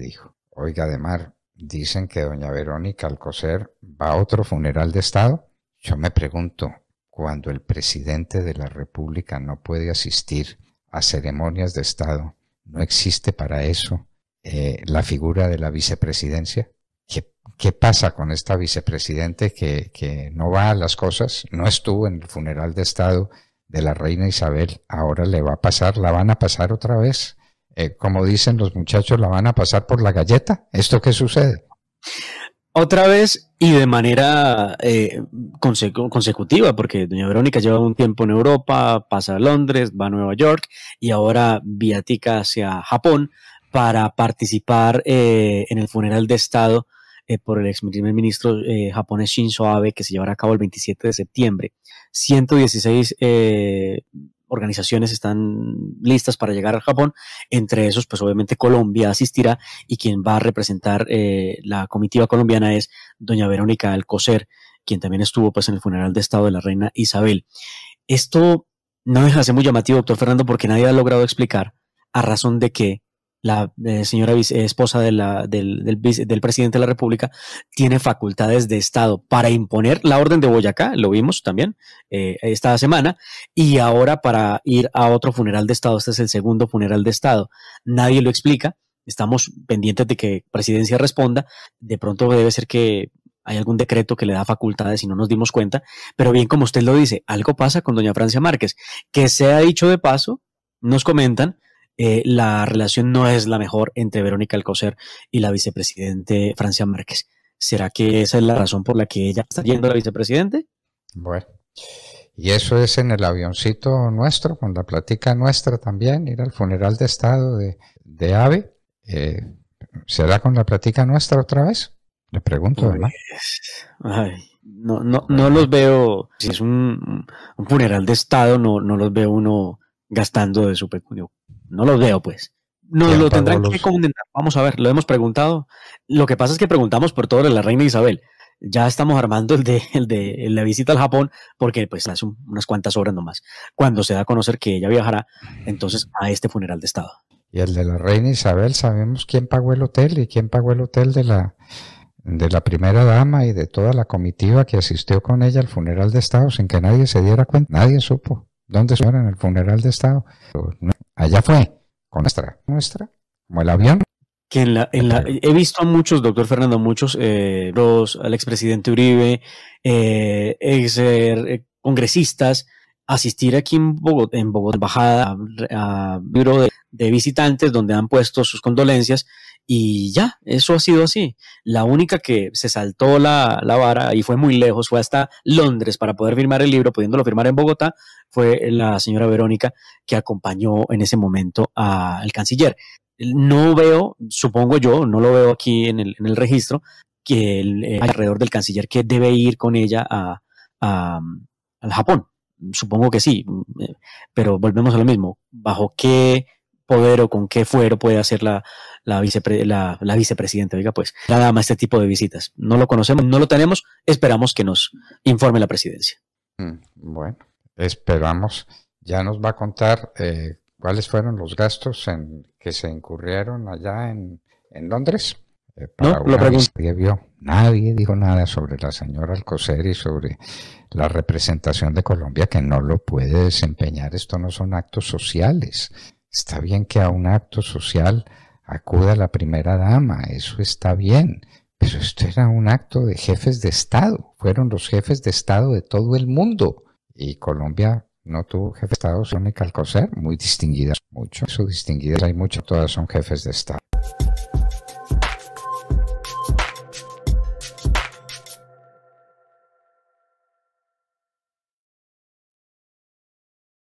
dijo. Oiga, además, dicen que doña Verónica Alcocer va a otro funeral de Estado. Yo me pregunto, cuando el presidente de la República no puede asistir a ceremonias de Estado, ¿no existe para eso eh, la figura de la vicepresidencia? ¿Qué, pasa con esta vicepresidente que no va a las cosas? No estuvo en el funeral de Estado de la reina Isabel, ahora le va a pasar, la van a pasar otra vez. Eh, como dicen los muchachos, la van a pasar por la galleta. ¿Esto qué sucede? Otra vez y de manera eh, consecutiva, porque doña Verónica lleva un tiempo en Europa, pasa a Londres, va a Nueva York y ahora viatica hacia Japón para participar eh, en el funeral de Estado por el ex primer ministro japonés Shinzo Abe, que se llevará a cabo el 27 de septiembre. 116 organizaciones están listas para llegar al Japón. Entre esos, pues obviamente Colombia asistirá y quien va a representar eh, la comitiva colombiana es doña Verónica Alcocer, quien también estuvo pues en el funeral de Estado de la reina Isabel. Esto no deja de ser muy llamativo, doctor Fernando, porque nadie ha logrado explicar a razón de que la eh, señora eh, esposa de la, del, del, presidente de la República, tiene facultades de Estado para imponer la orden de Boyacá, lo vimos también eh, esta semana, y ahora para ir a otro funeral de Estado, este es el segundo funeral de Estado, nadie lo explica, estamos pendientes de que presidencia responda, de pronto debe ser que hay algún decreto que le da facultades y no nos dimos cuenta, pero bien como usted lo dice, algo pasa con doña Francia Márquez, que se ha dicho de paso, nos comentan eh, la relación no es la mejor entre Verónica Alcocer y la vicepresidente Francia Márquez. ¿Será que esa es la razón por la que ella está yendo a la vicepresidente? Bueno, y eso es en el avioncito nuestro, con la platica nuestra también, ir al funeral de Estado de, AVE. Eh, ¿Será con la plática nuestra otra vez? Le pregunto, pues, ¿verdad? no, no, no los veo, si es un, funeral de Estado, no, no los veo uno gastando de su pecunio no lo veo, pues. no lo tendrán que comentar. Vamos a ver, lo hemos preguntado. Lo que pasa es que preguntamos por todo de la reina Isabel. Ya estamos armando el de, el de la visita al Japón, porque pues hace unas cuantas horas nomás, cuando se da a conocer que ella viajará entonces a este funeral de Estado. Y el de la reina Isabel, sabemos quién pagó el hotel y quién pagó el hotel de la, de la primera dama y de toda la comitiva que asistió con ella al funeral de Estado sin que nadie se diera cuenta, nadie supo dónde suena en el funeral de Estado. No allá fue, con nuestra, nuestra, como el avión. Que en la, en he visto a muchos, doctor Fernando, muchos, eh, los, al expresidente Uribe, eh, ex er, eh, congresistas, asistir aquí en Bogotá, en Bogotá, embajada, a, a, de Visitantes, donde han puesto sus condolencias y ya, eso ha sido así. La única que se saltó la, la, vara y fue muy lejos, fue hasta Londres para poder firmar el libro, pudiéndolo firmar en Bogotá, fue la señora Verónica que acompañó en ese momento al canciller. No veo, supongo yo, no lo veo aquí en el, registro, que eh, alrededor del canciller que debe ir con ella a, al Japón. Supongo que sí, eh, pero volvemos a lo mismo. ¿Bajo qué poder o con qué fuero puede hacer la, la, la, vicepresidenta, diga pues, nada más este tipo de visitas. No lo conocemos, no lo tenemos, esperamos que nos informe la presidencia. Mm, bueno, esperamos. Ya nos va a contar eh, cuáles fueron los gastos en, que se incurrieron allá en, en Londres. Eh, no, nadie, nadie dijo nada sobre la señora Alcocer y sobre la representación de Colombia que no lo puede desempeñar. Esto no son actos sociales. Está bien que a un acto social acuda la primera dama, eso está bien, pero esto era un acto de jefes de Estado, fueron los jefes de Estado de todo el mundo y Colombia no tuvo jefes de Estado, y Calcocer, muy distinguidas, mucho, eso distinguida, hay mucho, todas son jefes de Estado.